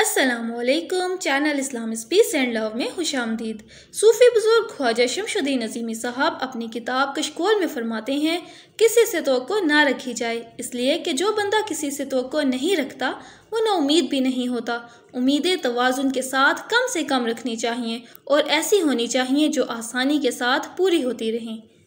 असलकुम चैनल इस्लाम peace and love में खुश आमदीद सूफ़ी बुज़ुर्ग ख्वाजा शमशुद्दीन नजीमी साहब अपनी किताब कशकोल में फरमाते हैं किसी से तो ना रखी जाए इसलिए कि जो बंदा किसी से तो नहीं रखता वो ना उम्मीद भी नहीं होता उम्मीदें तोज़ुन के साथ कम से कम रखनी चाहिए और ऐसी होनी चाहिए जो आसानी के साथ पूरी होती रहें